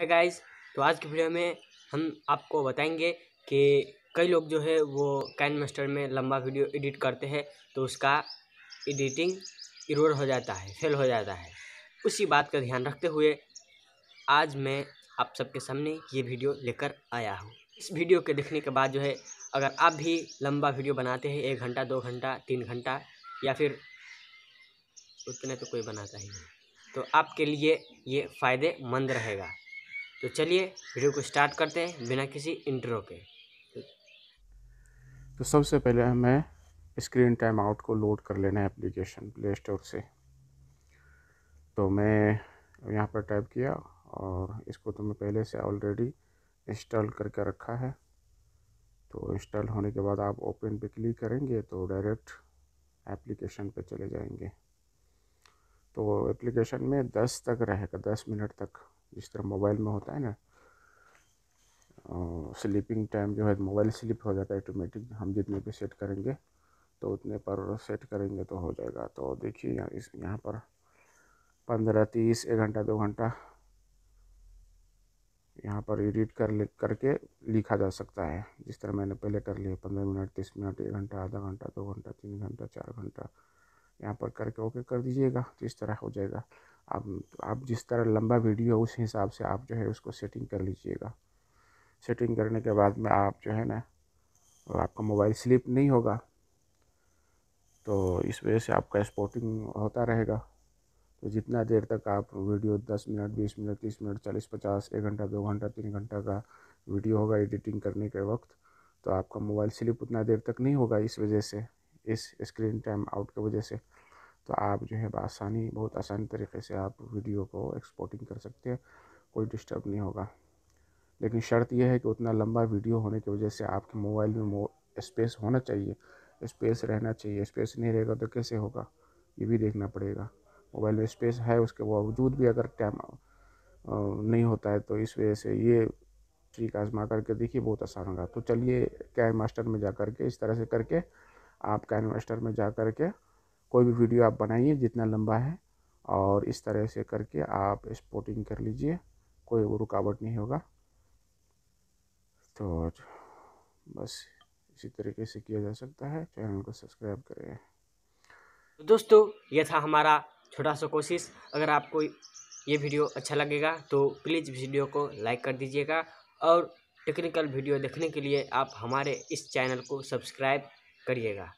है गाइस तो आज की वीडियो में हम आपको बताएंगे कि कई लोग जो है वो कैन मास्टर में लंबा वीडियो एडिट करते हैं तो उसका एडिटिंग इरोड हो जाता है फेल हो जाता है उसी बात का ध्यान रखते हुए आज मैं आप सबके सामने ये वीडियो लेकर आया हूँ इस वीडियो के देखने के बाद जो है अगर आप भी लंबा वीडियो बनाते हैं एक घंटा दो घंटा तीन घंटा या फिर उतने तो कोई बनाता ही नहीं तो आपके लिए ये फ़ायदेमंद रहेगा तो चलिए वीडियो को स्टार्ट करते हैं बिना किसी इंट्रो के तो सबसे पहले हमें स्क्रीन टाइम आउट को लोड कर लेना है एप्लीकेशन प्ले स्टोर से तो मैं यहाँ पर टाइप किया और इसको तो मैं पहले से ऑलरेडी इंस्टॉल करके रखा है तो इंस्टॉल होने के बाद आप ओपन पे क्लिक करेंगे तो डायरेक्ट एप्लीकेशन पे चले जाएंगे तो एप्लीकेशन में दस तक रहेगा दस मिनट तक जिस तरह मोबाइल में होता है ना स्लीपिंग टाइम जो है मोबाइल स्लिप हो जाता है ऑटोमेटिक हम जितने पे सेट करेंगे तो उतने पर सेट करेंगे तो हो जाएगा तो देखिए यहाँ इस यहाँ पर पंद्रह तीस एक घंटा दो घंटा यहाँ पर एडिट कर ले करके लिखा जा सकता है जिस तरह मैंने पहले कर लिया पंद्रह मिनट तीस मिनट एक घंटा आधा घंटा दो घंटा तीन घंटा चार घंटा यहाँ पर करके ओके कर दीजिएगा तो इस तरह हो जाएगा आप आप जिस तरह लंबा वीडियो उस हिसाब से आप जो है उसको सेटिंग कर लीजिएगा सेटिंग करने के बाद में आप जो है ना आपका मोबाइल स्लिप नहीं होगा तो इस वजह से आपका स्पोर्टिंग होता रहेगा तो जितना देर तक आप वीडियो दस मिनट बीस मिनट तीस मिनट चालीस पचास एक घंटा दो घंटा तीन घंटा का वीडियो होगा एडिटिंग करने के वक्त तो आपका मोबाइल स्लिप उतना देर तक नहीं होगा इस वजह से इस स्क्रीन टाइम आउट की वजह से तो आप जो है आसानी बहुत आसानी तरीके से आप वीडियो को एक्सपोर्टिंग कर सकते हैं कोई डिस्टर्ब नहीं होगा लेकिन शर्त यह है कि उतना लंबा वीडियो होने की वजह से आपके मोबाइल में स्पेस होना चाहिए स्पेस रहना चाहिए स्पेस नहीं रहेगा तो कैसे होगा ये भी देखना पड़ेगा मोबाइल में स्पेस है उसके बावजूद भी अगर टाइम नहीं होता है तो इस वजह से ये ट्रिक आजमा करके देखिए बहुत आसान होगा तो चलिए कैन मास्टर में जा करके इस तरह से करके आप कैन मास्टर में जा करके कोई भी वीडियो आप बनाइए जितना लंबा है और इस तरह से करके आप स्पोर्टिंग कर लीजिए कोई रुकावट नहीं होगा तो बस इसी तरीके से किया जा सकता है चैनल को सब्सक्राइब करें तो दोस्तों यह था हमारा छोटा सा कोशिश अगर आपको ये वीडियो अच्छा लगेगा तो प्लीज़ वीडियो को लाइक कर दीजिएगा और टेक्निकल वीडियो देखने के लिए आप हमारे इस चैनल को सब्सक्राइब करिएगा